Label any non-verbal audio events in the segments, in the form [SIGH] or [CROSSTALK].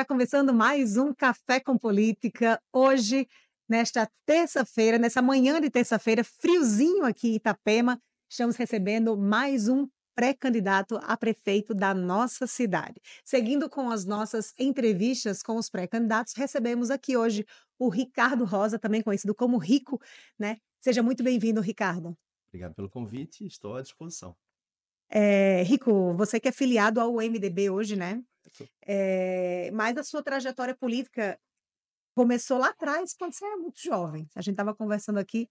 está começando mais um Café com Política. Hoje, nesta terça-feira, nessa manhã de terça-feira, friozinho aqui em Itapema, estamos recebendo mais um pré-candidato a prefeito da nossa cidade. Seguindo com as nossas entrevistas com os pré-candidatos, recebemos aqui hoje o Ricardo Rosa, também conhecido como Rico, né? Seja muito bem-vindo, Ricardo. Obrigado pelo convite, estou à disposição. É, Rico, você que é filiado ao MDB hoje, né? É, mas a sua trajetória política começou lá atrás, quando você era muito jovem. A gente estava conversando aqui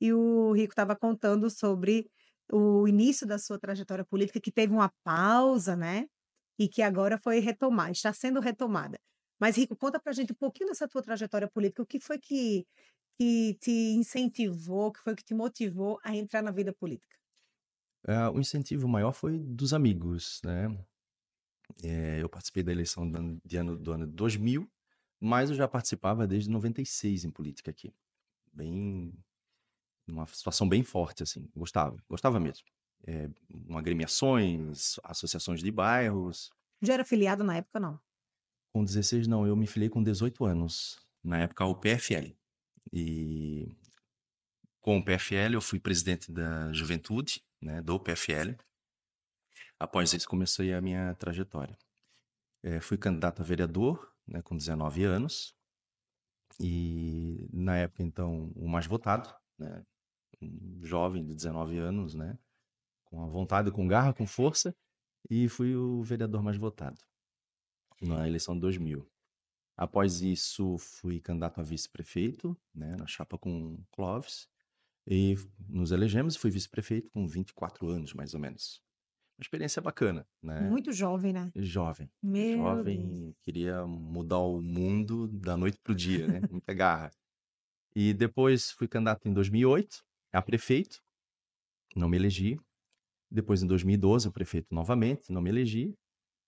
e o Rico estava contando sobre o início da sua trajetória política, que teve uma pausa, né? E que agora foi retomar, está sendo retomada. Mas, Rico, conta pra gente um pouquinho dessa tua trajetória política. O que foi que, que te incentivou, o que foi que te motivou a entrar na vida política? Eh, o incentivo maior foi dos amigos, né? É, eu participei da eleição do ano, de ano, do ano 2000, mas eu já participava desde 96 em política aqui. Bem. Uma situação bem forte, assim. Gostava, gostava mesmo. É, uma agremiações, associações de bairros. Já era filiado na época, não? Com 16, não. Eu me filiei com 18 anos. Na época, o PFL. E com o PFL, eu fui presidente da juventude, né, do PFL. Após isso, comecei a minha trajetória. É, fui candidato a vereador né, com 19 anos e, na época, então, o mais votado, né, um jovem de 19 anos, né, com a vontade, com garra, com força, e fui o vereador mais votado na eleição de 2000. Após isso, fui candidato a vice-prefeito, né, na chapa com Clóvis, e nos elegemos, fui vice-prefeito com 24 anos, mais ou menos uma experiência bacana, né? Muito jovem, né? Jovem. Meu jovem, Deus. queria mudar o mundo da noite pro dia, né? Muita garra. E depois fui candidato em 2008 a prefeito, não me elegi. Depois em 2012 a prefeito novamente, não me elegi.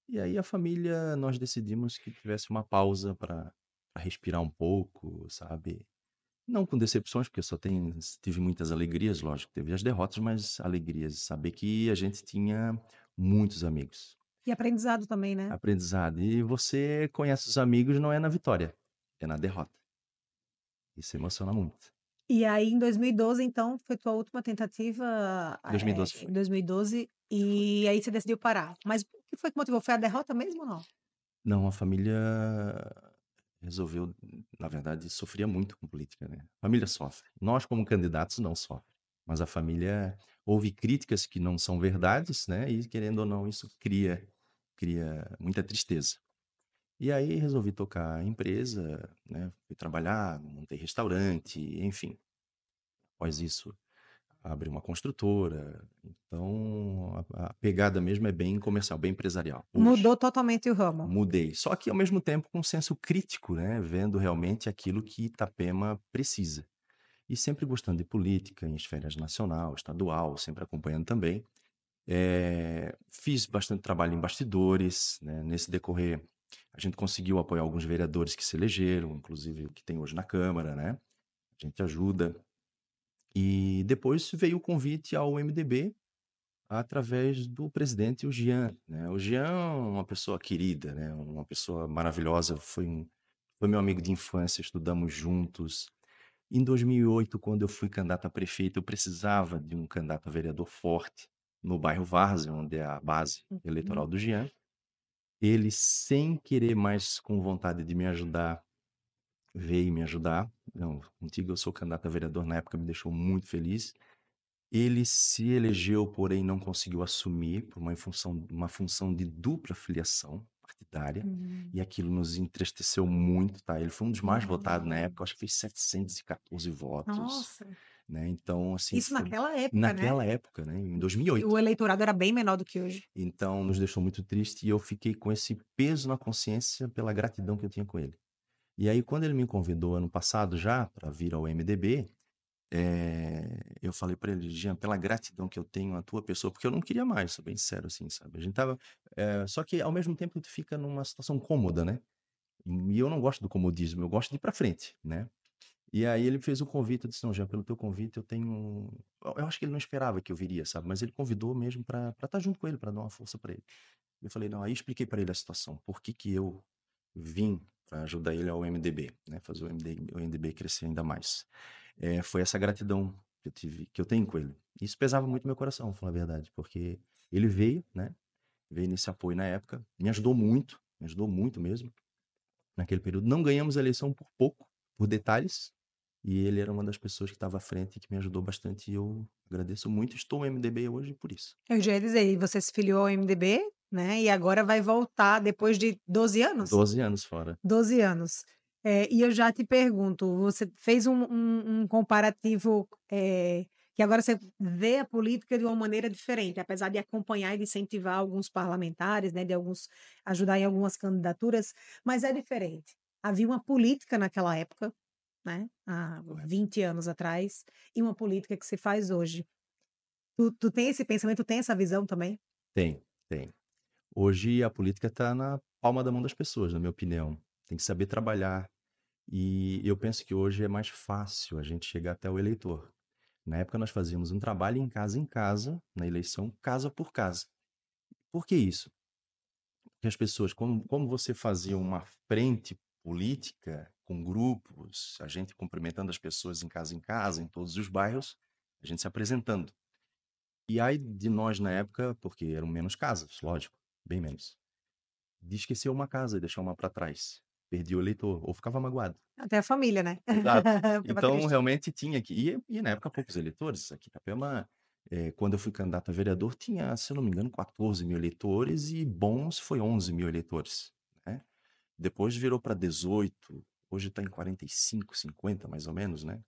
E aí a família nós decidimos que tivesse uma pausa para respirar um pouco, sabe? Não com decepções, porque eu só tenho, tive muitas alegrias, lógico, teve as derrotas, mas alegrias. Saber que a gente tinha muitos amigos. E aprendizado também, né? Aprendizado. E você conhece os amigos não é na vitória, é na derrota. Isso emociona muito. E aí, em 2012, então, foi tua última tentativa. 2012. É, eh, foi. 2012. E foi. aí você decidiu parar. Mas o que foi que motivou? Foi a derrota mesmo ou não? Não, a família resolveu, na verdade, sofria muito com política, né? A família sofre. Nós, como candidatos, não sofremos Mas a família ouve críticas que não são verdades, né? E querendo ou não, isso cria cria muita tristeza. E aí resolvi tocar a empresa, né? Fui trabalhar, montei restaurante, enfim. Após isso, abrir uma construtora. Então, a, a, pegada mesmo é bem comercial, bem empresarial. Hoje, Mudou totalmente o ramo. Mudei. Só que, ao mesmo tempo, com um senso crítico, né? Vendo realmente aquilo que Itapema precisa. E sempre gostando de política, em esferas nacional, estadual, sempre acompanhando também. É, fiz bastante trabalho em bastidores, né? Nesse decorrer, a gente conseguiu apoiar alguns vereadores que se elegeram, inclusive o que tem hoje na Câmara, né? A gente ajuda e depois veio o convite ao MDB através do presidente, o Jean. Né? O Jean é uma pessoa querida, né? uma pessoa maravilhosa, foi, um, foi meu amigo de infância, estudamos juntos. Em 2008, quando eu fui candidato a prefeito, eu precisava de um candidato a vereador forte no bairro Várzea, onde é a base uhum. eleitoral do Jean. Ele, sem querer mais com vontade de me ajudar, veio me ajudar. Não, é contigo eu sou candidato a vereador na época, me deixou muito feliz. Ele se elegeu, porém não conseguiu assumir por uma função, uma função de dupla filiação partidária, uhum. e aquilo nos entristeceu muito, tá? Ele foi um dos mais uhum. votados na uhum. época, acho que fez 714 votos. Nossa. Né? Então, assim. Isso foi... naquela época. Né? Naquela né? época, né? Em 2008. O eleitorado era bem menor do que hoje. Então, nos deixou muito triste e eu fiquei com esse peso na consciência pela gratidão que eu tinha com ele. E aí, quando ele me convidou ano passado já para vir ao MDB, é, eh, eu falei para ele, Jean, pela gratidão que eu tenho à tua pessoa, porque eu não queria mais, sou bem sincero assim, sabe? A gente tava. É, só que ao mesmo tempo tu fica numa situação cômoda, né? E eu não gosto do comodismo, eu gosto de ir para frente, né? E aí ele fez o convite, eu disse, não, Jean, pelo teu convite eu tenho... Eu acho que ele não esperava que eu viria, sabe? Mas ele convidou mesmo para estar tá junto com ele, para dar uma força para ele. Eu falei, não, aí expliquei para ele a situação, por que que eu vim para ajudar ele ao MDB, né? fazer o MDB, o MDB crescer ainda mais. É, foi essa gratidão que eu tive, que eu tenho com ele. Isso pesava muito meu coração, falar a verdade, porque ele veio, né? Veio nesse apoio na época, me ajudou muito, me ajudou muito mesmo naquele período. Não ganhamos a eleição por pouco, por detalhes, e ele era uma das pessoas que estava à frente e que me ajudou bastante. E eu agradeço muito. Estou no MDB hoje por isso. Eu já ia dizer, você se filiou ao MDB né? E agora vai voltar depois de 12 anos? 12 anos fora. 12 anos. É, e eu já te pergunto, você fez um, um, um comparativo é, que agora você vê a política de uma maneira diferente, apesar de acompanhar e de incentivar alguns parlamentares, né, de alguns ajudar em algumas candidaturas, mas é diferente. Havia uma política naquela época, né, há 20 anos atrás, e uma política que se faz hoje. Tu, tu tem esse pensamento, tu tem essa visão também? Tem, tem. Hoje a política está na palma da mão das pessoas, na minha opinião. Tem que saber trabalhar. E eu penso que hoje é mais fácil a gente chegar até o eleitor. Na época nós fazíamos um trabalho em casa em casa, na eleição casa por casa. Por que isso? Porque as pessoas, como, como você fazia uma frente política com grupos, a gente cumprimentando as pessoas em casa em casa, em todos os bairros, a gente se apresentando. E aí de nós na época, porque eram menos casas, lógico bem menos. De esquecer uma casa e deixar uma para trás. Perdi o eleitor, ou ficava magoado. Até a família, né? Exato. [LAUGHS] então, realmente tinha que. E, e, na época, poucos eleitores. Aqui, Itapema, é, quando eu fui candidato a vereador, tinha, se eu não me engano, 14 mil eleitores e bons foi 11 mil eleitores. Né? Depois virou para 18, hoje está em 45, 50 mais ou menos, né?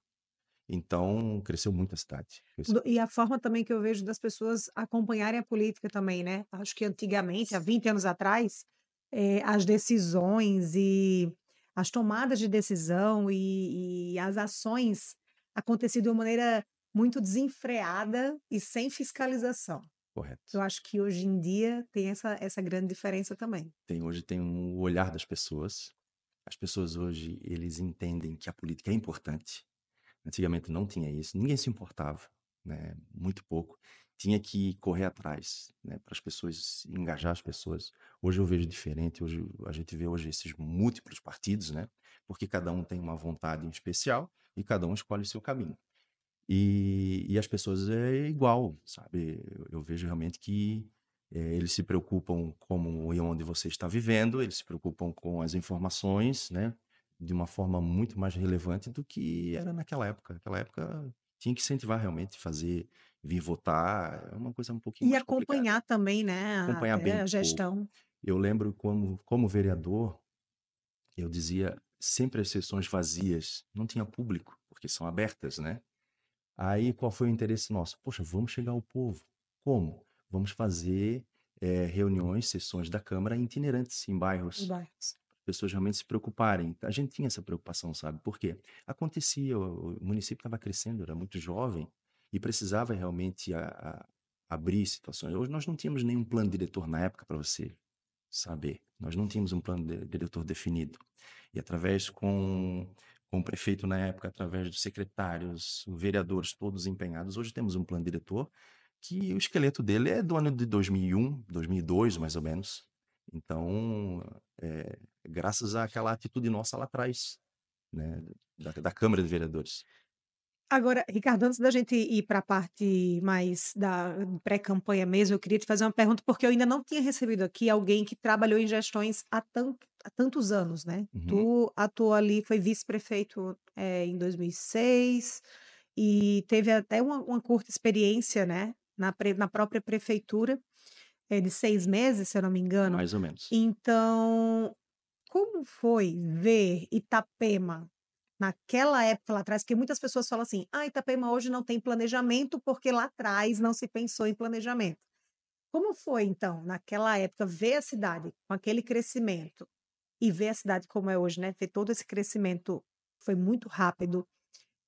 Então, cresceu muito a cidade. Cresceu. E a forma também que eu vejo das pessoas acompanharem a política também, né? Acho que antigamente, há 20 anos atrás, é, as decisões e as tomadas de decisão e, e as ações aconteciam de uma maneira muito desenfreada e sem fiscalização. Correto. Eu acho que hoje em dia tem essa, essa grande diferença também. Tem hoje tem o olhar das pessoas. As pessoas hoje eles entendem que a política é importante Antigamente não tinha isso, ninguém se importava, né? Muito pouco. Tinha que correr atrás, né? Para as pessoas, engajar as pessoas. Hoje eu vejo diferente, hoje a gente vê hoje esses múltiplos partidos, né? Porque cada um tem uma vontade em especial e cada um escolhe o seu caminho. E, e as pessoas é igual, sabe? Eu, eu vejo realmente que é, eles se preocupam como e onde você está vivendo, eles se preocupam com as informações, né? de uma forma muito mais relevante do que era naquela época. Naquela época tinha que incentivar realmente, fazer, vir votar, é uma coisa um pouquinho E acompanhar complicada. também, né? Acompanhar bem a gestão. Eu lembro como, como vereador, eu dizia sempre as sessões vazias, não tinha público, porque são abertas, né? Aí qual foi o interesse nosso? Poxa, vamos chegar ao povo. Como? Vamos fazer é, reuniões, sessões da Câmara itinerantes em bairros. Em bairros pessoas realmente se preocuparem. A gente tinha essa preocupação, sabe? Por quê? Acontecia, o, município estava crescendo, era muito jovem e precisava realmente a, a abrir situações. Hoje nós não tínhamos nenhum plano diretor na época para você saber. Nós não tínhamos um plano de, diretor definido. E através com com o prefeito na época, através dos secretários, vereadores, todos empenhados. Hoje temos um plano diretor que o esqueleto dele é do ano de 2001, 2002, mais ou menos. Então, é, graças àquela atitude nossa lá atrás, né, da, da Câmara de Vereadores. Agora, Ricardo, antes da gente ir para a parte mais da pré-campanha mesmo, eu queria te fazer uma pergunta, porque eu ainda não tinha recebido aqui alguém que trabalhou em gestões há, tanto, há tantos anos, né? Uhum. Tu atuou ali, foi vice-prefeito é, em 2006 e teve até uma, uma curta experiência, né, na, pre, na própria prefeitura é, de seis meses, se eu não me engano. Mais ou menos. Então, como foi ver Itapema naquela época lá atrás? Porque muitas pessoas falam assim: ah, Itapema hoje não tem planejamento porque lá atrás não se pensou em planejamento. Como foi, então, naquela época, ver a cidade com aquele crescimento e ver a cidade como é hoje, né? Ver todo esse crescimento foi muito rápido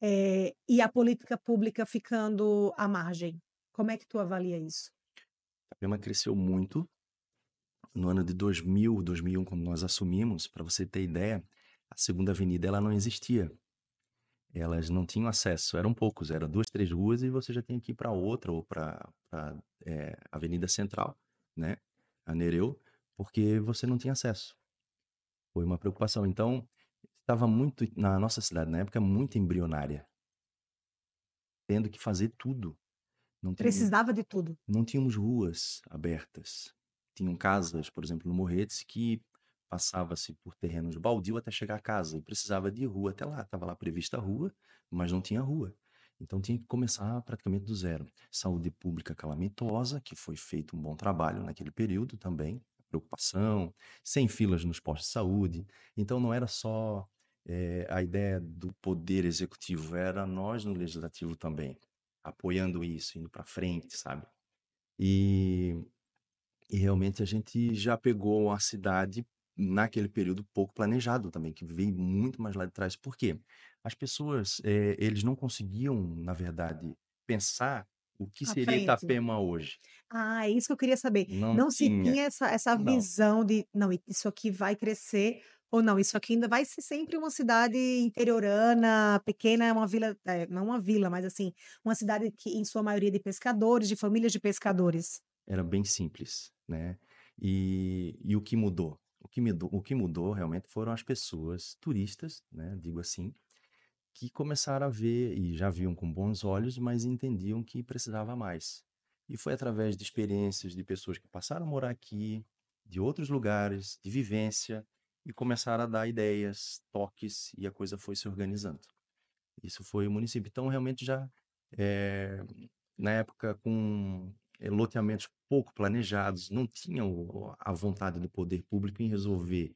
é, e a política pública ficando à margem. Como é que tu avalia isso? A Pema cresceu muito. No ano de 2000, 2001, quando nós assumimos, para você ter ideia, a Segunda Avenida ela não existia. Elas não tinham acesso, eram poucos, eram duas, três ruas e você já tem que ir para outra ou para a é, eh, Avenida Central, né, a Nereu, porque você não tinha acesso. Foi uma preocupação. Então, estava muito, na nossa cidade na época, muito embrionária, tendo que fazer tudo não Precisava de tudo. Não tínhamos ruas abertas. Tinham casas, por exemplo, no Morretes, que passava-se por terrenos baldio até chegar à casa e precisava de rua até lá. Estava lá prevista a rua, mas não tinha rua. Então tinha que começar praticamente do zero. Saúde pública calamitosa, que foi feito um bom trabalho naquele período também, preocupação, sem filas nos postos de saúde. Então não era só é, a ideia do poder executivo, era nós no legislativo também apoiando isso, indo para frente, sabe? E, e realmente a gente já pegou a cidade naquele período pouco planejado também, que veio muito mais lá de trás. Por quê? As pessoas, é, eles não conseguiam, na verdade, pensar o que seria frente. Né? Itapema hoje. Ah, é isso que eu queria saber. Não, não tinha. se tinha essa, essa não. visão de, não, isso aqui vai crescer ou não, isso aqui ainda vai ser sempre uma cidade interiorana, pequena, é uma vila, é, não uma vila, mas assim, uma cidade que em sua maioria é de pescadores, de famílias de pescadores? Era bem simples, né? E, e o que mudou? O que, mudou, o que mudou realmente foram as pessoas turistas, né, digo assim, que começaram a ver e já viam com bons olhos, mas entendiam que precisava mais. E foi através de experiências de pessoas que passaram a morar aqui, de outros lugares, de vivência, e começaram a dar ideias, toques e a coisa foi se organizando. Isso foi o município. Então, realmente, já é, na época, com eh, loteamentos pouco planejados, não tinham a vontade do poder público em resolver.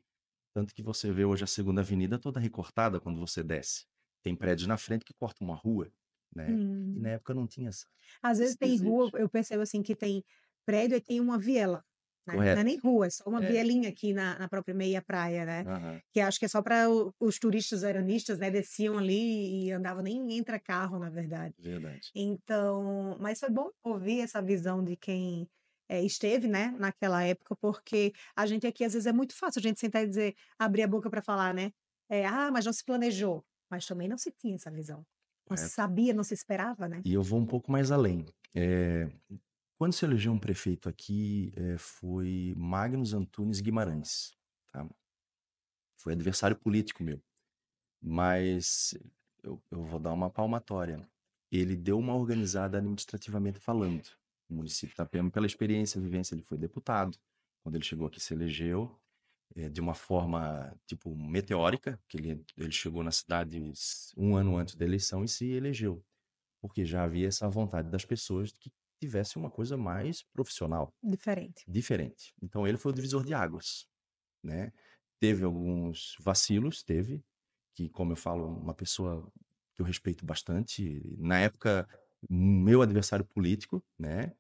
Tanto que você vê hoje a Segunda Avenida toda recortada quando você desce. Tem prédios na frente que cortam uma rua. Né? Hum. E na hum. época não tinha essa. Às vezes tem existe. rua, eu percebo assim que tem prédio e tem uma viela. Né, não é nem rua, é só uma é. vielinha aqui na, na própria meia praia, né? Uhum. Que acho que é só para os turistas aeronistas, né? Desciam ali e andavam nem entra carro, na verdade. Verdade. Então, mas foi bom ouvir essa visão de quem é, esteve, né, naquela época, porque a gente aqui às vezes é muito fácil a gente sentar e dizer, abrir a boca para falar, né? É, ah, mas não se planejou. Mas também não se tinha essa visão. Não se é. sabia, não se esperava, né? E eu vou um pouco mais além. É, quando se elegeu um prefeito aqui é, foi Magnus Antunes Guimarães. Tá? Foi adversário político meu. Mas eu, eu vou dar uma palmatória. Ele deu uma organizada administrativamente falando. O município está Itapema, pela experiência, vivência, ele foi deputado. Quando ele chegou aqui, se elegeu é, de uma forma, tipo, meteórica, que ele, ele chegou na cidade um ano antes da eleição e se elegeu porque já havia essa vontade das pessoas que tivesse uma coisa mais profissional. Diferente. Diferente. Então ele foi o divisor de águas, né? Teve alguns vacilos, teve, que como eu falo, é uma pessoa que eu respeito bastante, na época meu adversário político, né?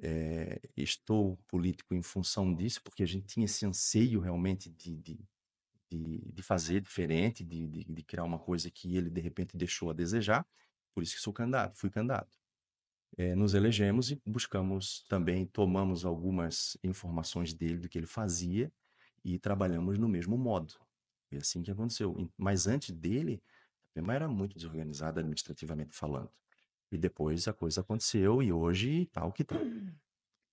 É, estou político em função disso, porque a gente tinha esse anseio realmente de, de, de, de fazer diferente, de, de, de criar uma coisa que ele de repente deixou a desejar, por isso que sou candidato, fui candidato é, nos elegemos e buscamos também, tomamos algumas informações dele, do que ele fazia, e trabalhamos no mesmo modo. Foi assim que aconteceu. Mas antes dele, a Pema era muito desorganizada administrativamente falando. E depois a coisa aconteceu e hoje tal tá que tal. Tá.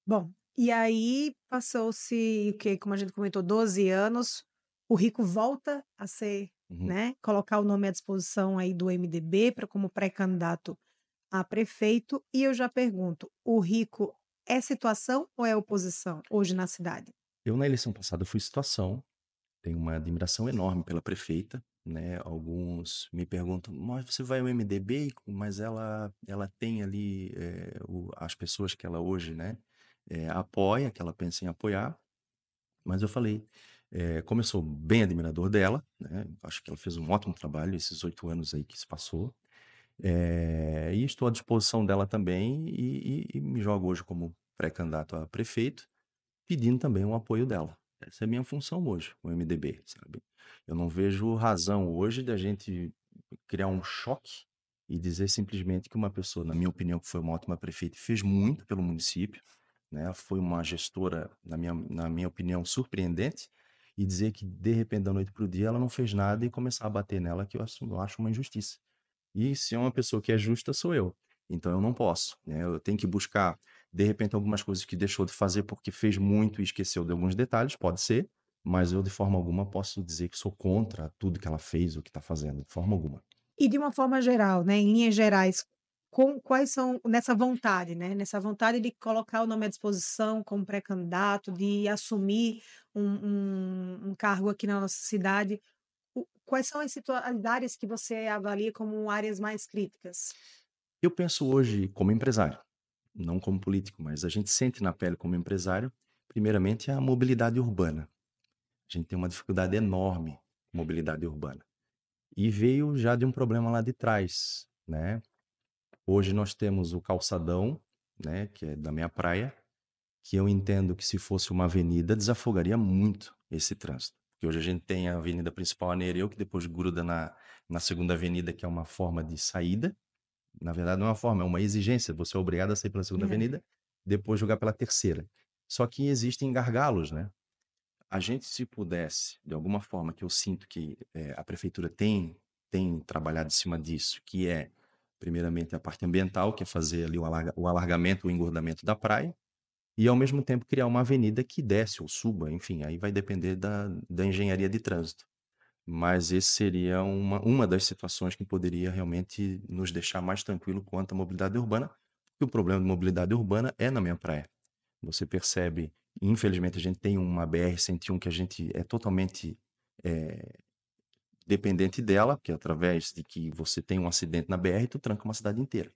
Bom, e aí passou-se, o que como a gente comentou, 12 anos, o Rico volta a ser, uhum. né, colocar o nome à disposição aí do MDB para como pré-candidato a prefeito. E eu já pergunto: o rico é situação ou é oposição hoje na cidade? Eu, na eleição passada, fui situação. Tenho uma admiração enorme pela prefeita. Né? Alguns me perguntam, mas você vai ao MDB, mas ela, ela tem ali é, o, as pessoas que ela hoje né, é, apoia, que ela pensa em apoiar. Mas eu falei, é, como eu sou bem admirador dela, né? acho que ela fez um ótimo trabalho esses oito anos aí que se passou, é, e estou à disposição dela também e, e, e me jogo hoje como pré-candidato a prefeito, pedindo também o apoio dela. Essa é a minha função hoje, o MDB, sabe? Eu não vejo razão hoje da gente criar um choque e dizer simplesmente que uma pessoa, na minha opinião, que foi uma ótima prefeita, fez muito pelo município, né? Foi uma gestora, na minha, na minha opinião, surpreendente, e dizer que de repente da noite para o dia ela não fez nada e começar a bater nela, que eu acho, eu acho uma injustiça. E se é uma pessoa que é justa, sou eu. Então eu não posso, né? Eu tenho que buscar, de repente, algumas coisas que deixou de fazer porque fez muito e esqueceu de alguns detalhes, pode ser, mas eu, de forma alguma, posso dizer que sou contra tudo que ela fez ou que está fazendo, de forma alguma. E de uma forma geral, né? Em linhas gerais, com, quais são nessa vontade, né? Nessa vontade de colocar o nome à disposição como pré-candidato, de assumir um, um, um, cargo aqui na nossa cidade quais são as, áreas que você avalia como áreas mais críticas? Eu penso hoje como empresário, não como político, mas a gente sente na pele como empresário, primeiramente, a mobilidade urbana. A gente tem uma dificuldade enorme com mobilidade urbana. E veio já de um problema lá de trás, né? Hoje nós temos o calçadão, né, que é da minha praia, que eu entendo que se fosse uma avenida desafogaria muito esse trânsito que hoje a gente tem a avenida principal Nereu que depois gruda na, na segunda avenida, que é uma forma de saída. Na verdade, não é uma forma, é uma exigência. Você é obrigado a sair pela segunda é. avenida, depois jogar pela terceira. Só que existem gargalos, né? A gente, se pudesse, de alguma forma, que eu sinto que é, a prefeitura tem, tem trabalhado em cima disso, que é, primeiramente, a parte ambiental, que é fazer ali o, alarga, o alargamento, o engordamento da praia, e ao mesmo tempo criar uma avenida que desce ou suba, enfim, aí vai depender da, da engenharia de trânsito. Mas esse seria uma, uma das situações que poderia realmente nos deixar mais tranquilo quanto à mobilidade urbana, porque o problema de mobilidade urbana é na minha praia. Você percebe, infelizmente, a gente tem uma BR-101 que a gente é totalmente é, dependente dela, porque é através de que você tem um acidente na BR, tu tranca uma cidade inteira.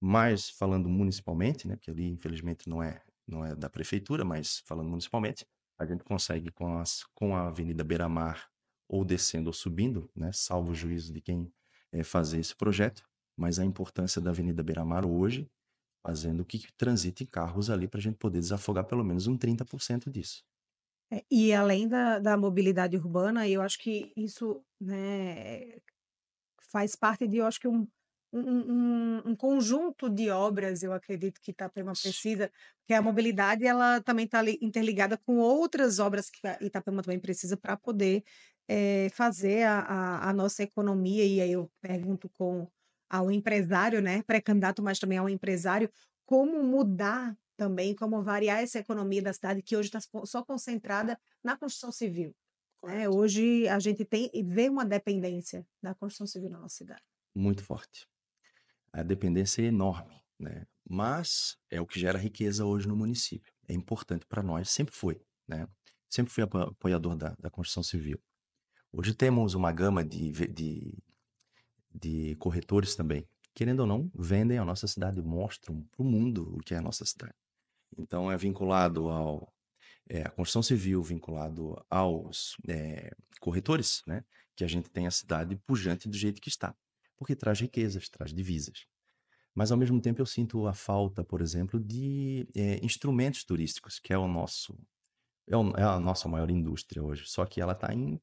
Mas, falando municipalmente, né, porque ali, infelizmente, não é não é da prefeitura, mas falando municipalmente, a gente consegue com, as, com a Avenida Beira-Mar ou descendo ou subindo, né, salvo o juízo de quem é, fazer esse projeto, mas a importância da Avenida Beira-Mar hoje, fazendo que transite carros ali para a gente poder desafogar pelo menos um 30% disso. É, e além da, da mobilidade urbana, eu acho que isso né, faz parte de, eu acho que um um, um, conjunto de obras, eu acredito que Itapema tá, precisa, porque a mobilidade ela também está interligada com outras obras que Itapema também precisa para poder é, fazer a, a, a nossa economia. E aí eu pergunto com ao empresário, né, pré-candidato, mas também ao empresário, como mudar também, como variar essa economia da cidade que hoje está só concentrada na construção civil. Né? Hoje a gente tem vê uma dependência da construção civil na nossa cidade. Muito forte a dependência é enorme, né? Mas é o que gera riqueza hoje no município. É importante para nós, sempre foi, né? Sempre fui apoiador da, da construção civil. Hoje temos uma gama de, de, de corretores também, querendo ou não, vendem a nossa cidade, mostram para o mundo o que é a nossa cidade. Então é vinculado ao é, a construção civil, vinculado aos é, corretores, né? Que a gente tem a cidade pujante do jeito que está porque traz riquezas, traz divisas. Mas, ao mesmo tempo, eu sinto a falta, por exemplo, de é, instrumentos turísticos, que é o nosso. É, o, é a nossa maior indústria hoje, só que ela está em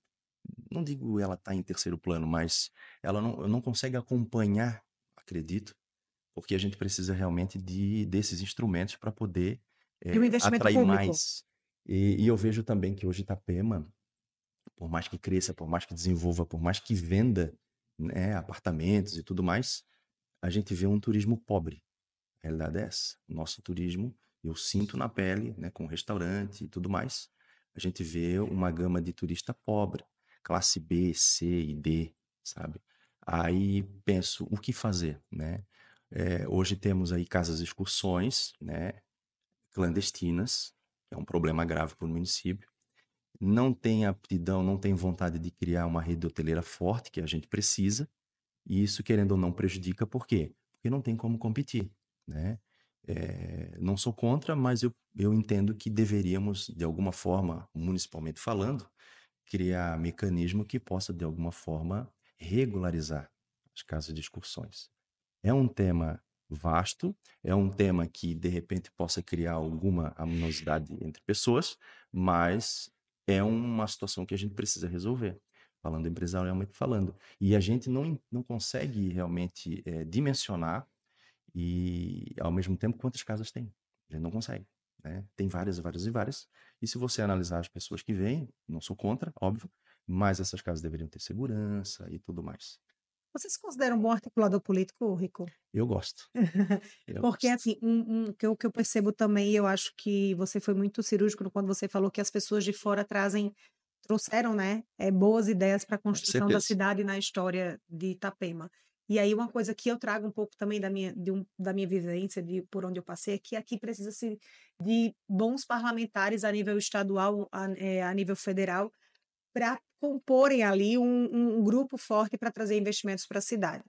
não digo ela está em terceiro plano, mas ela não, não consegue acompanhar, acredito, porque a gente precisa realmente de desses instrumentos para poder é, atrair público. mais. E, e, eu vejo também que hoje Itapema, por mais que cresça, por mais que desenvolva, por mais que venda, né, apartamentos e tudo mais, a gente vê um turismo pobre. A realidade é essa. Nosso turismo, eu sinto na pele, né, com restaurante e tudo mais, a gente vê uma gama de turista pobre, classe B, C e D, sabe? Aí penso, o que fazer, né? É, hoje temos aí casas excursões, né, clandestinas, que é um problema grave para o município não tem aptidão, não tem vontade de criar uma rede hoteleira forte que a gente precisa, e isso, querendo ou não, prejudica, por quê? Porque não tem como competir, né? É, não sou contra, mas eu, eu entendo que deveríamos, de alguma forma, municipalmente falando, criar mecanismo que possa, de alguma forma, regularizar as casas de excursões. É um tema vasto, é um tema que, de repente, possa criar alguma amorosidade entre pessoas, mas é uma situação que a gente precisa resolver. Falando empresarialmente é falando. E a gente não, não consegue realmente é, dimensionar e, ao mesmo tempo, quantas casas tem. A gente não consegue. Né? Tem várias, várias e várias. E se você analisar as pessoas que vêm, não sou contra, óbvio, mas essas casas deveriam ter segurança e tudo mais. Você se considera um bom articulador político, Rico? Eu gosto. [LAUGHS] Eu Porque, gosto. assim, um, um, que o que eu percebo também, eu acho que você foi muito cirúrgico quando você falou que as pessoas de fora trazem, trouxeram, né, é, boas ideias para a construção da cidade na história de Itapema. E aí, uma coisa que eu trago um pouco também da minha, um, da minha vivência, de por onde eu passei, é que aqui precisa-se de bons parlamentares a nível estadual, a, é, a nível federal, para comporem ali um, um grupo forte para trazer investimentos para a cidade.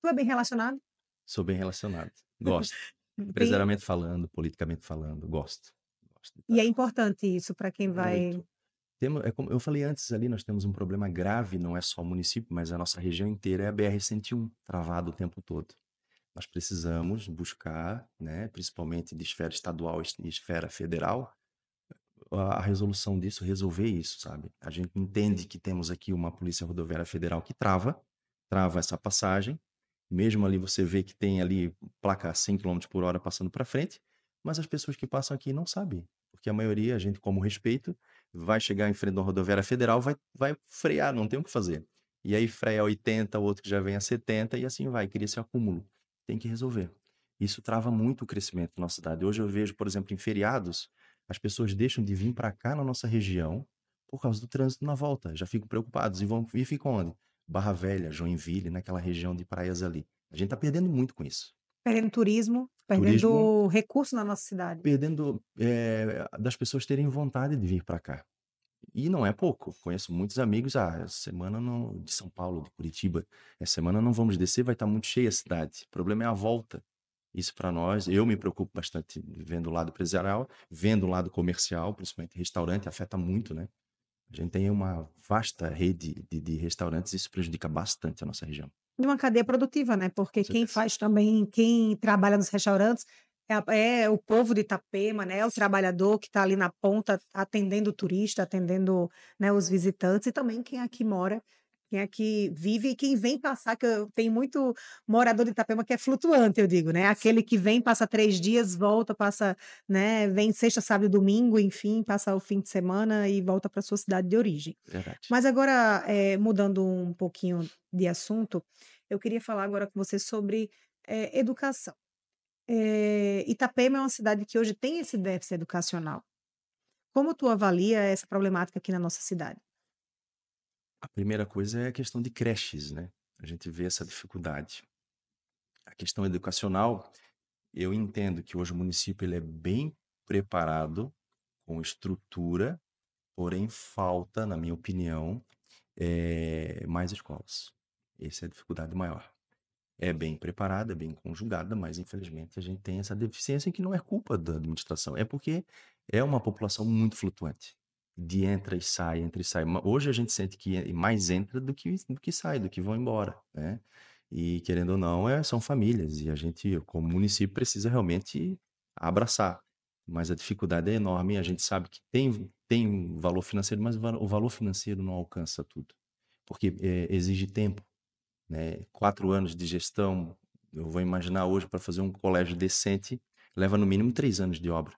Tu é bem relacionado? Sou bem relacionado. Gosto. [LAUGHS] Empresariamente falando, politicamente falando, gosto. gosto e é importante isso para quem vai. Temos, é como eu falei antes ali, nós temos um problema grave, não é só o município, mas a nossa região inteira é a BR-101, travada o tempo todo. Nós precisamos buscar, né, principalmente de esfera estadual e esfera federal, a resolução disso, resolver isso, sabe? A gente entende uhum. que temos aqui uma Polícia Rodoviária Federal que trava, trava essa passagem. Mesmo ali você vê que tem ali placa 100 km por hora passando para frente, mas as pessoas que passam aqui não sabem, porque a maioria, a gente como respeito, vai chegar em frente a uma rodoviária federal, vai, vai frear, não tem o que fazer. E aí freia 80, o outro que já vem a 70 e assim vai, cria esse acúmulo. Tem que resolver. Isso trava muito o crescimento da nossa cidade. Hoje eu vejo, por exemplo, em feriados, as pessoas deixam de vir para cá na nossa região por causa do trânsito na volta. Já ficam preocupados e vão e ficam onde? Barra Velha, Joinville, naquela região de praias ali. A gente está perdendo muito com isso. Perdendo turismo, perdendo turismo, recurso na nossa cidade. Perdendo é, das pessoas terem vontade de vir para cá. E não é pouco. Conheço muitos amigos, ah, semana não, de São Paulo, de Curitiba, essa semana não vamos descer, vai estar tá muito cheia a cidade. O problema é a volta. Isso para nós, eu me preocupo bastante vendo o lado empresarial, vendo o lado comercial, principalmente restaurante, afeta muito, né? A gente tem uma vasta rede de, de restaurantes e isso prejudica bastante a nossa região. E uma cadeia produtiva, né? Porque quem faz também, quem trabalha nos restaurantes, é, é, o povo de Itapema, né? É o trabalhador que está ali na ponta atendendo o turista, atendendo né, os visitantes e também quem aqui é mora quem aqui é vive e quem vem passar, que eu tenho muito morador de Itapema que é flutuante, eu digo, né? Aquele que vem, passa três dias, volta, passa, né? Vem sexta, sábado, domingo, enfim, passa o fim de semana e volta para sua cidade de origem. Verdade. Mas agora, é, mudando um pouquinho de assunto, eu queria falar agora com você sobre é, educação. É, Itapema é uma cidade que hoje tem esse déficit educacional. Como tu avalia essa problemática aqui na nossa cidade? A primeira coisa é a questão de creches, né? A gente vê essa dificuldade. A questão educacional, eu entendo que hoje o município ele é bem preparado, com estrutura, porém falta, na minha opinião, é, mais escolas. Essa é a dificuldade maior. É bem preparada, é bem conjugada, mas infelizmente a gente tem essa deficiência que não é culpa da administração, é porque é uma população muito flutuante de entra e sai, entra e sai. Hoje a gente sente que é, mais entra do que, do que sai, do que vão embora, né? E querendo ou não, é, são famílias e a gente, como município, precisa realmente abraçar. Mas a dificuldade é enorme, a gente sabe que tem, tem valor financeiro, mas o valor financeiro não alcança tudo, porque é, exige tempo. Né? Quatro anos de gestão, eu vou imaginar hoje, para fazer um colégio decente, leva no mínimo três anos de obra.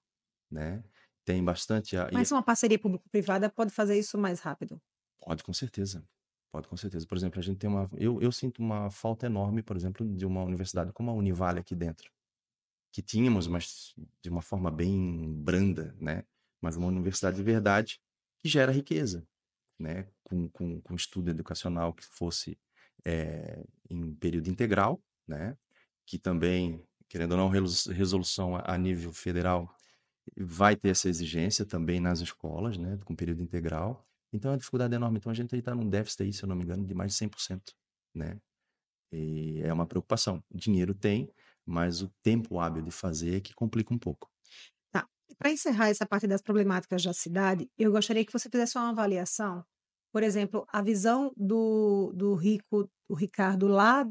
Né? Tem bastante. A... Mas uma parceria público-privada pode fazer isso mais rápido? Pode, com certeza. Pode, com certeza. Por exemplo, a gente tem uma. Eu, eu sinto uma falta enorme, por exemplo, de uma universidade como a Univale aqui dentro. Que tínhamos, mas de uma forma bem branda, né? Mas uma universidade de verdade que gera riqueza, né? Com, com, com estudo educacional que fosse é, em período integral, né? Que também, querendo ou não, resolução a nível federal vai ter essa exigência também nas escolas, né, com período integral. Então, é a dificuldade é enorme. Então, a gente está num déficit aí, se eu não me engano, de mais de 100%, né? E é uma preocupação. Dinheiro tem, mas o tempo hábil de fazer é que complica um pouco. Tá. Para encerrar essa parte das problemáticas da cidade, eu gostaria que você fizesse uma avaliação, por exemplo, a visão do, do rico, o Ricardo lá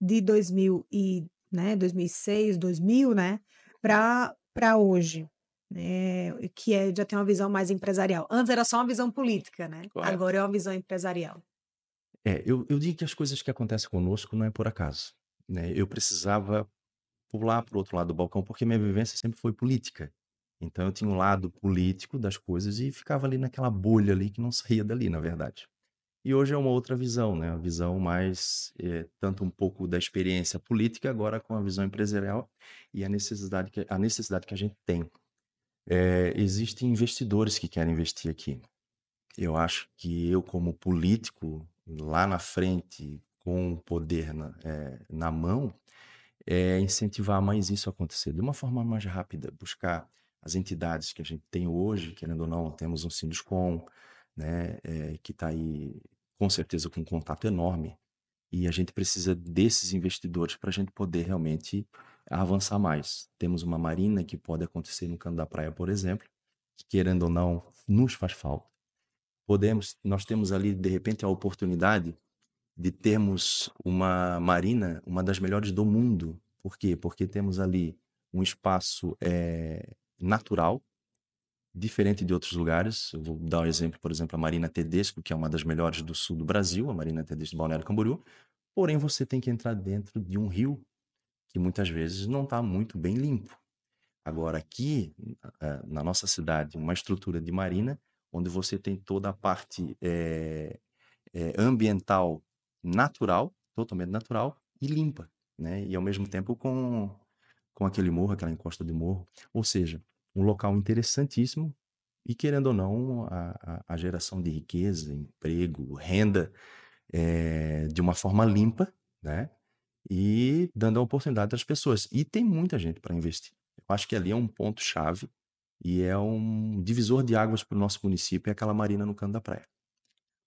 de 2000 e, né, 2006, 2000, né, para para hoje né, que é, já tem uma visão mais empresarial. Antes era só uma visão política, né? Correto. Agora é uma visão empresarial. É, eu, eu digo que as coisas que acontecem conosco não é por acaso. Né? Eu precisava pular para o outro lado do balcão porque minha vivência sempre foi política. Então eu tinha um lado político das coisas e ficava ali naquela bolha ali que não saía dali, na verdade. E hoje é uma outra visão, né? Uma visão mais é, tanto um pouco da experiência política agora com a visão empresarial e a necessidade que a necessidade que a gente tem é, existem investidores que querem investir aqui. Eu acho que eu, como político, lá na frente, com o poder na, é, na mão, é incentivar mais isso a acontecer de uma forma mais rápida, buscar as entidades que a gente tem hoje, querendo ou não, temos um Sinduscom, né, é, que está aí com certeza com um contato enorme, e a gente precisa desses investidores para a gente poder realmente avançar mais. Temos uma marina que pode acontecer no canto da praia, por exemplo, que querendo ou não, nos faz falta. Podemos, nós temos ali de repente a oportunidade de termos uma marina, uma das melhores do mundo. Por quê? Porque temos ali um espaço é, natural, diferente de outros lugares. Eu vou dar um exemplo, por exemplo, a Marina Tedesco, que é uma das melhores do sul do Brasil, a Marina Tedesco do Balneário Camboriú. Porém, você tem que entrar dentro de um rio que muitas vezes não está muito bem limpo. Agora, aqui eh, na nossa cidade, uma estrutura de marina, onde você tem toda a parte é, é, ambiental natural, totalmente natural, e limpa, né? E ao mesmo tempo com, com aquele morro, aquela encosta de morro. Ou seja, um local interessantíssimo e, querendo ou não, a, a geração de riqueza, emprego, renda é, de uma forma limpa, né? e dando a oportunidade às pessoas. E tem muita gente para investir. Eu acho que ali é um ponto-chave e é um divisor de águas para o nosso município, é aquela marina no canto da praia.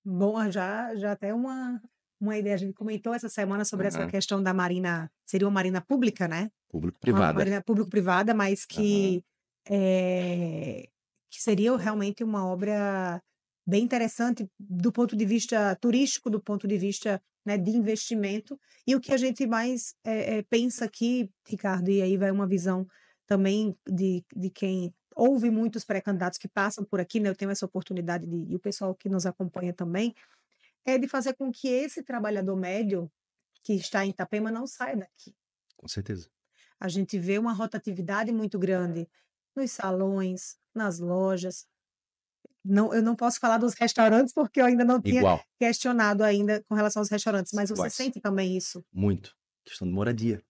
Bom, ah, já, já até uma, uma ideia. A gente comentou essa semana sobre uhum. essa questão da marina, seria uma marina pública, né? Público-privada. Uma marina público-privada, mas que, uhum. é, que seria realmente uma obra bem interessante do ponto de vista turístico, do ponto de vista né, de investimento. E o que a gente mais é, é, pensa aqui, Ricardo, e aí vai uma visão também de, de quem houve muitos pré-candidatos que passam por aqui, né, eu tenho essa oportunidade, de, e o pessoal que nos acompanha também, é de fazer com que esse trabalhador médio que está em Itapema não saia daqui. Com certeza. A gente vê uma rotatividade muito grande nos salões, nas lojas, não, eu não posso falar dos restaurantes porque eu ainda não tinha Igual. questionado ainda com relação aos restaurantes, mas você Igual. sente também isso? Muito. Questão de moradia.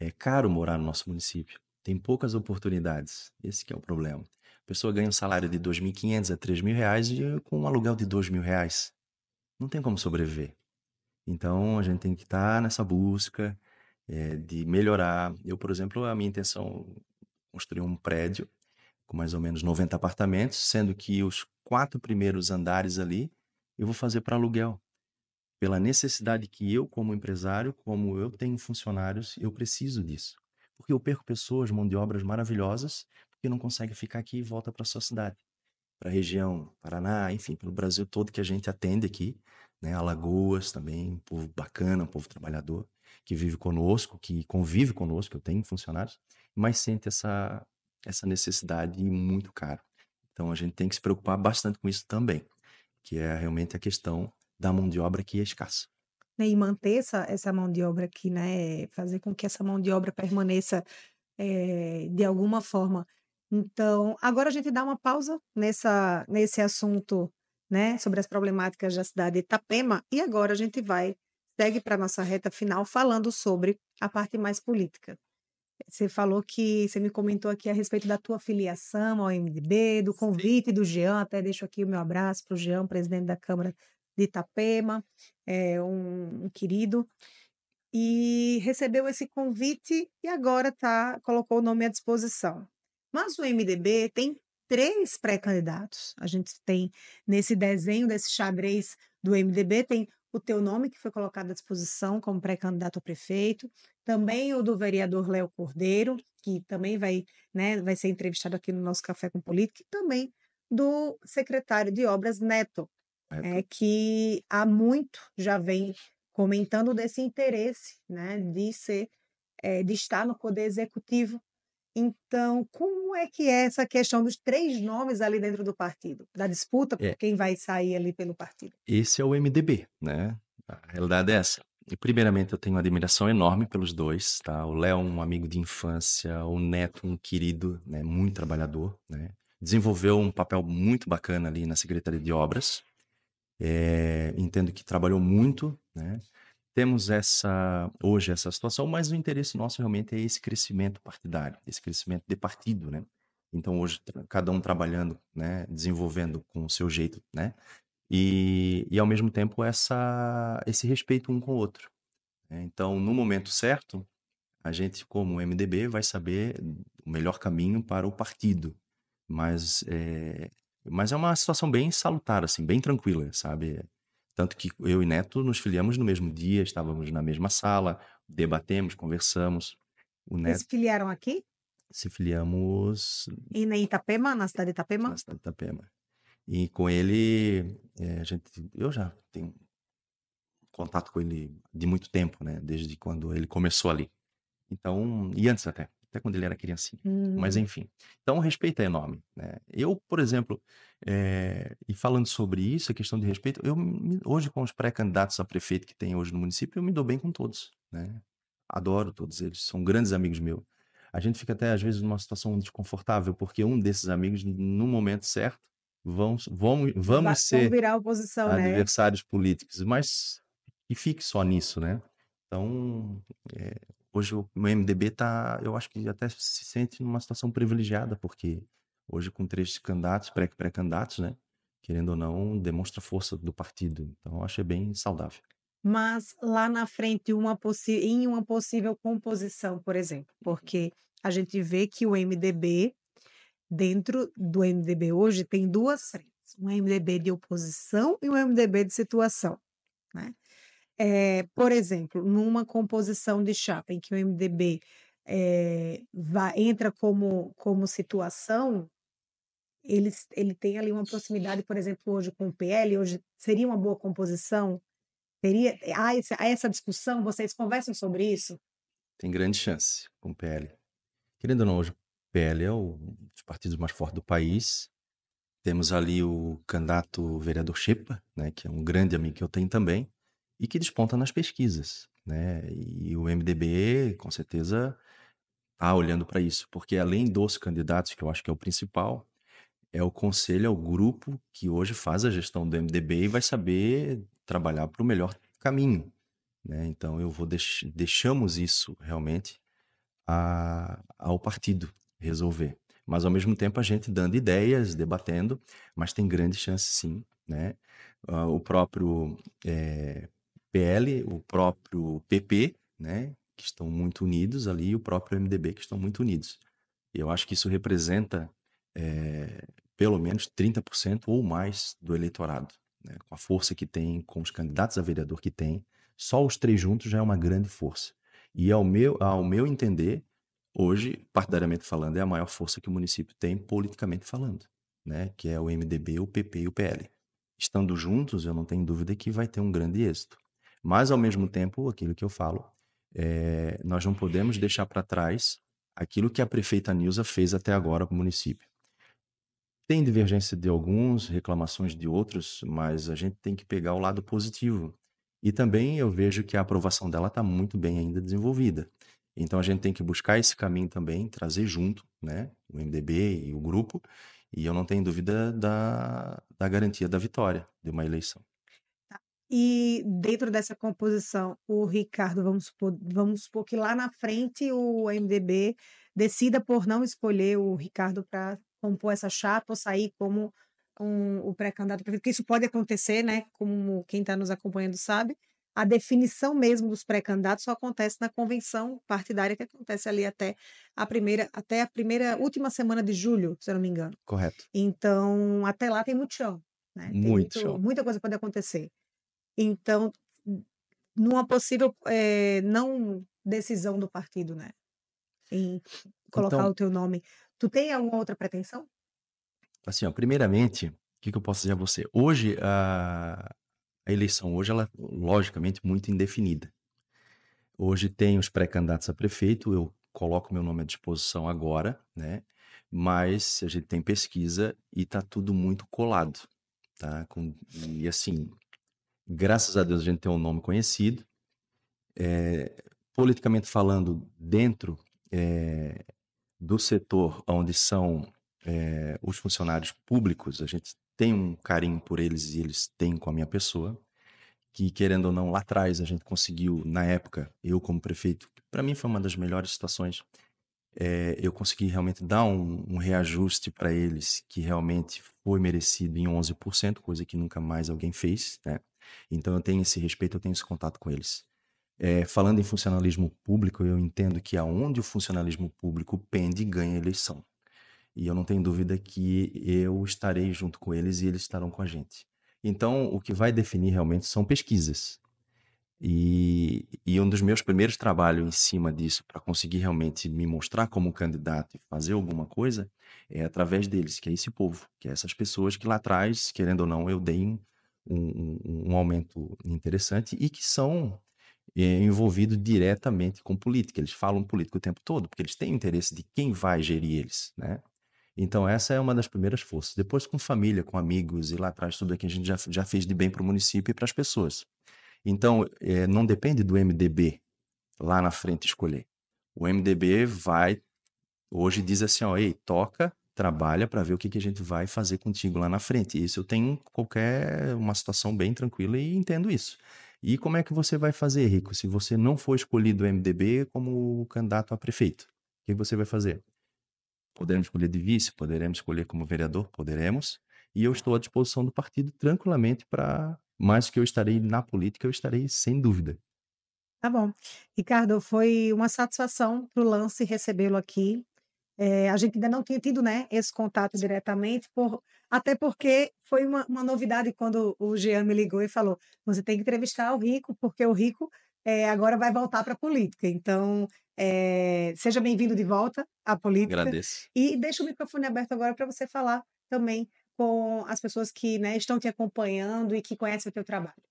É caro morar no nosso município. Tem poucas oportunidades. Esse é o problema. A pessoa ganha um salário de 2.500 a 3.000 reais e com um aluguel de 2.000 reais. Não tem como sobreviver. Então, a gente tem que estar tá nessa busca é, de melhorar. Eu, por exemplo, a minha intenção construir um prédio com mais ou menos 90 apartamentos, sendo que os quatro primeiros andares ali eu vou fazer para aluguel. Pela necessidade que eu, como empresário, como eu tenho funcionários, eu preciso disso. Porque eu perco pessoas, mão de obras maravilhosas, porque não consegue ficar aqui e volta para sua cidade, para a região, Paraná, enfim, pelo Brasil todo que a gente atende aqui, né? Alagoas também, um povo bacana, um povo trabalhador, que vive conosco, que convive conosco, eu tenho funcionários, mas sente essa essa necessidade e muito caro. Então a gente tem que se preocupar bastante com isso também, que é realmente a questão da mão de obra que é escassa. Né, e manter essa, essa mão de obra aqui, né? Fazer com que essa mão de obra permaneça é, de alguma forma. Então, agora a gente dá uma pausa nessa, nesse assunto, né? Sobre as problemáticas da cidade de Itapema. E agora a gente vai, segue para a nossa reta final falando sobre a parte mais política. Você falou que você me comentou aqui a respeito da tua filiação ao MDB, do convite Sim. do Jean, até deixo aqui o meu abraço para o Jean, presidente da Câmara de Itapema, é um, um querido, e recebeu esse convite e agora tá, colocou o nome à disposição. Mas o MDB tem três pré-candidatos. A gente tem nesse desenho desse xadrez do MDB tem o teu nome que foi colocado à disposição como pré-candidato a prefeito, também o do vereador Léo Cordeiro, que também vai, né, vai ser entrevistado aqui no nosso Café com Política, e também do secretário de Obras Neto, É, que há muito já vem comentando desse interesse né, de ser, é, de estar no poder executivo então, como é que é essa questão dos três nomes ali dentro do partido, da disputa por é. quem vai sair ali pelo partido? Esse é o MDB, né? A realidade é essa. E primeiramente, eu tenho uma admiração enorme pelos dois, tá? O Léo, um amigo de infância, o Neto, um querido, né? Muito trabalhador, né? Desenvolveu um papel muito bacana ali na Secretaria de Obras. É... entendo que trabalhou muito, né? temos essa hoje essa situação, mas o interesse nosso realmente é esse crescimento partidário, esse crescimento de partido, né? Então hoje cada um trabalhando, né, desenvolvendo com o seu jeito, né? E, e ao mesmo tempo essa esse respeito um com o outro. Né? Então no momento certo a gente como MDB vai saber o melhor caminho para o partido, mas é, mas é uma situação bem salutar assim, bem tranquila, sabe? Tanto que eu e Neto nos filiamos no mesmo dia, estávamos na mesma sala, debatemos, conversamos. O Neto... Vocês filiaram aqui? Se filiamos. E na Itapema, na cidade de Itapema? Na cidade de Itapema. E com ele, é, a gente, eu já tenho contato com ele de muito tempo, né? Desde quando ele começou ali. Então, e antes até, até quando ele era criancinha. Mas hum. enfim. Então o respeito é enorme. Né? Eu, por exemplo, é... e falando sobre isso, a questão de respeito, eu hoje com os pré-candidatos a prefeito que tem hoje no município, eu me dou bem com todos. Né? Adoro todos eles, são grandes amigos meus. A gente fica até às vezes numa situação desconfortável, porque um desses amigos, no momento certo, vão, vão, vamos Vai, ser virar oposição, né. adversários né? políticos, mas e fique só nisso, né? Então, é, hoje o meu MDB tá, eu acho que até se sente numa situação privilegiada, porque hoje com três candidatos, pré-candidatos, né? Querendo ou não, demonstra força do partido. Então, eu achei bem saudável. Mas lá na frente, uma em uma possível composição, por exemplo, porque a gente vê que o MDB, dentro do MDB hoje, tem duas frentes: um MDB de oposição e um MDB de situação. Né? É, por exemplo, numa composição de chapa em que o MDB é, eh, entra como, como situação, ele, ele tem ali uma proximidade, por exemplo, hoje com o PL, hoje seria uma boa composição? Teria, há, esse, há essa discussão? Vocês conversam sobre isso? Tem grande chance com o PL. Querendo ou não, hoje o PL é um dos partidos mais fortes do país. Temos ali o candidato vereador Shepa, né, que é um grande amigo que eu tenho também e que desponta nas pesquisas. Né? E o MDB, com certeza, está olhando para isso, porque além dos candidatos, que eu acho que é o principal, é o conselho, é o grupo que hoje faz a gestão do MDB e vai saber trabalhar para o melhor caminho. Né? Então, eu vou deix deixamos isso realmente a, ao partido resolver. Mas, ao mesmo tempo, a gente dando ideias, debatendo, mas tem grande chance, sim. Né? Uh, o próprio é, PL, o próprio PP, né, que estão muito unidos ali, e o próprio MDB, que estão muito unidos. Eu acho que isso representa é, pelo menos 30% ou mais do eleitorado, né, com a força que tem, com os candidatos a vereador que tem, só os três juntos já é uma grande força. E ao meu, ao meu entender, hoje, partidariamente falando, é a maior força que o município tem politicamente falando, né? que é o MDB, o PP e o PL. Estando juntos, eu não tenho dúvida que vai ter um grande êxito. Mas, ao mesmo tempo, aquilo que eu falo, é, nós não podemos deixar para trás aquilo que a prefeita Nilza fez até agora com o município. Tem divergência de alguns, reclamações de outros, mas a gente tem que pegar o lado positivo. E também eu vejo que a aprovação dela está muito bem ainda desenvolvida. Então a gente tem que buscar esse caminho também, trazer junto né, o MDB e o grupo, e eu não tenho dúvida da, da garantia da vitória de uma eleição. E dentro dessa composição, o Ricardo, vamos supor, vamos supor que lá na frente o MDB decida por não escolher o Ricardo para compor essa chapa ou sair como um, o pré-candidato porque isso pode acontecer, né? Como quem está nos acompanhando sabe, a definição mesmo dos pré-candidatos só acontece na convenção partidária que acontece ali até a primeira, até a primeira última semana de julho, se eu não me engano. Correto. Então, até lá tem muito chão. Né? Tem muito, muito chão. Muita coisa pode acontecer. Então, numa possível é, não decisão do partido, né? Em colocar então, o teu nome. Tu tem alguma outra pretensão? Assim, ó, primeiramente, o que, que eu posso dizer a você? Hoje, a, a eleição hoje ela logicamente muito indefinida. Hoje tem os pré-candidatos a prefeito, eu coloco meu nome à disposição agora, né? Mas a gente tem pesquisa e tá tudo muito colado, tá? Com, e assim, graças a Deus a gente tem um nome conhecido. É, politicamente falando, dentro é, do setor onde são é, os funcionários públicos, a gente tem um carinho por eles e eles têm com a minha pessoa. Que, querendo ou não, lá atrás a gente conseguiu, na época, eu como prefeito, para mim foi uma das melhores situações, é, eu consegui realmente dar um, um reajuste para eles que realmente foi merecido em 11%, coisa que nunca mais alguém fez, né? Então eu tenho esse respeito, eu tenho esse contato com eles. É, falando em funcionalismo público, eu entendo que aonde o funcionalismo público pende, ganha eleição. E eu não tenho dúvida que eu estarei junto com eles e eles estarão com a gente. Então, o que vai definir realmente são pesquisas. E, e um dos meus primeiros trabalhos em cima disso, para conseguir realmente me mostrar como candidato e fazer alguma coisa, é através deles, que é esse povo, que é essas pessoas que lá atrás, querendo ou não, eu dei um, um, um aumento interessante e que são eh, envolvidos diretamente com política. Eles falam política o tempo todo, porque eles têm interesse de quem vai gerir eles, né? Então, essa é uma das primeiras forças. Depois, com família, com amigos e lá atrás, tudo que a gente já, já fez de bem para o município e para as pessoas. Então, é, não depende do MDB lá na frente escolher. O MDB vai, hoje diz assim, ó, ei, toca trabalha para ver o que, que a gente vai fazer contigo lá na frente. Isso eu tenho qualquer uma situação bem tranquila e entendo isso. E como é que você vai fazer, Rico, se você não for escolhido o MDB como candidato a prefeito? O que você vai fazer? Poderemos escolher de vice, poderemos escolher como vereador, poderemos. E eu estou à disposição do partido tranquilamente para mais que eu estarei na política, eu estarei sem dúvida. Tá bom. Ricardo, foi uma satisfação para o lance recebê-lo aqui. É, a gente ainda não tinha tido né, esse contato diretamente, por, até porque foi uma, uma novidade quando o Jean me ligou e falou: você tem que entrevistar o Rico, porque o Rico é, agora vai voltar para a política. Então, é, seja bem-vindo de volta à política. Agradeço. E deixa o microfone aberto agora para você falar também com as pessoas que né, estão te acompanhando e que conhecem o teu trabalho.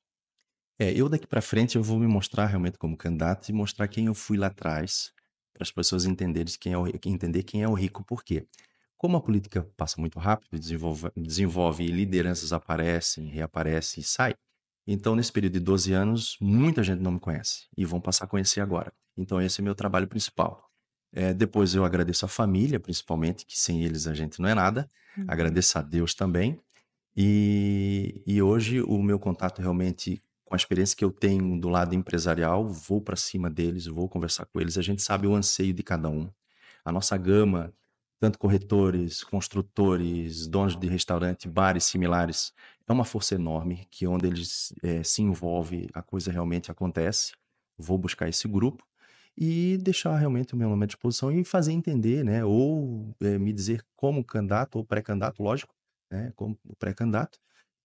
É, eu daqui para frente eu vou me mostrar realmente como candidato e mostrar quem eu fui lá atrás, para as pessoas entenderem quem é o, entender quem é o rico por quê. Como a política passa muito rápido, desenvolve, desenvolve lideranças aparecem, reaparecem e saem, então nesse período de 12 anos, muita gente não me conhece e vão passar a conhecer agora. Então esse é meu trabalho principal. É, depois eu agradeço a família, principalmente, que sem eles a gente não é nada. Uhum. Agradeço a Deus também. E, e hoje o meu contato realmente uma experiência que eu tenho do lado empresarial, vou para cima deles, vou conversar com eles. A gente sabe o anseio de cada um. A nossa gama, tanto corretores, construtores, donos de restaurante, bares similares, é uma força enorme que onde eles é, se envolvem, a coisa realmente acontece. Vou buscar esse grupo e deixar realmente o meu nome à disposição e fazer entender, né? Ou é, me dizer como candidato ou pré-candidato, lógico, né? Como pré-candidato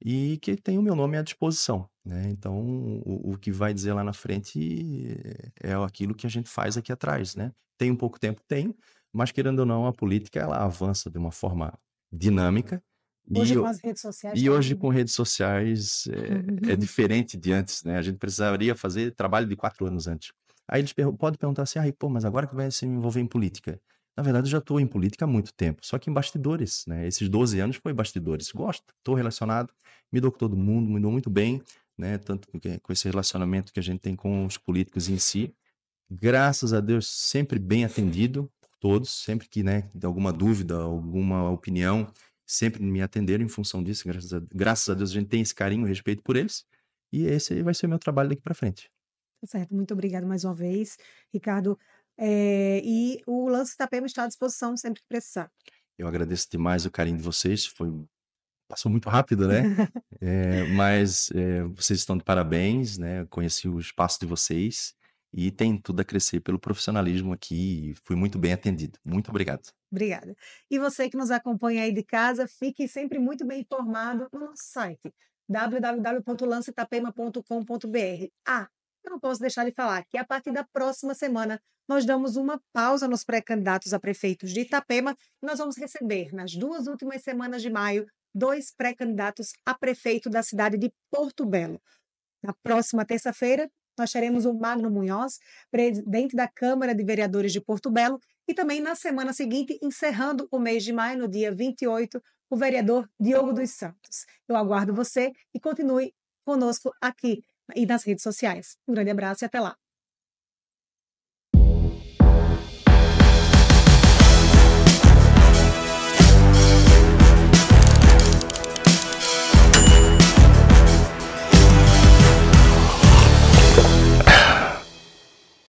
e que tem o meu nome à disposição. Né? Então, o, o, que vai dizer lá na frente é aquilo que a gente faz aqui atrás. Né? Tem um pouco tempo? Tem, mas querendo ou não, a política ela avança de uma forma dinâmica. Hoje e, com as redes sociais. E tá hoje com redes sociais é, é, [LAUGHS] diferente de antes, né? A gente precisaria fazer trabalho de quatro anos antes. Aí eles podem perguntar assim, ah, pô, mas agora que vai se envolver em política? Na verdade, eu já estou em política há muito tempo, só que em bastidores, né? Esses 12 anos foi bastidores. Gosto, estou relacionado, me dou com todo mundo, me dou muito bem, né? Tanto com esse relacionamento que a gente tem com os políticos em si. Graças a Deus, sempre bem atendido por todos, sempre que, né, alguma dúvida, alguma opinião, sempre me atenderam em função disso. Graças a, graças a Deus, a gente tem esse carinho, respeito por eles. E esse vai ser meu trabalho daqui para frente. Tá certo, muito obrigado mais uma vez, Ricardo. É, e o lance da está à disposição sempre que precisar. Eu agradeço demais o carinho de vocês, foi passou muito rápido, né? [LAUGHS] é, mas é, vocês estão de parabéns, né? Conheci o espaço de vocês e tem tudo a crescer pelo profissionalismo aqui. Fui muito bem atendido. Muito obrigado. Obrigada. E você que nos acompanha aí de casa, fique sempre muito bem informado no nosso site www.lancetapema.com.br. Ah, eu não posso deixar de falar que a partir da próxima semana nós damos uma pausa nos pré-candidatos a prefeitos de Itapema e nós vamos receber nas duas últimas semanas de maio dois pré-candidatos a prefeito da cidade de Porto Belo. Na próxima terça-feira, nós teremos o Magno Munhoz, presidente da Câmara de Vereadores de Porto Belo, e também na semana seguinte, encerrando o mês de maio, no dia 28, o vereador Diogo dos Santos. Eu aguardo você e continue conosco aqui e nas redes sociais. Um grande abraço e até lá.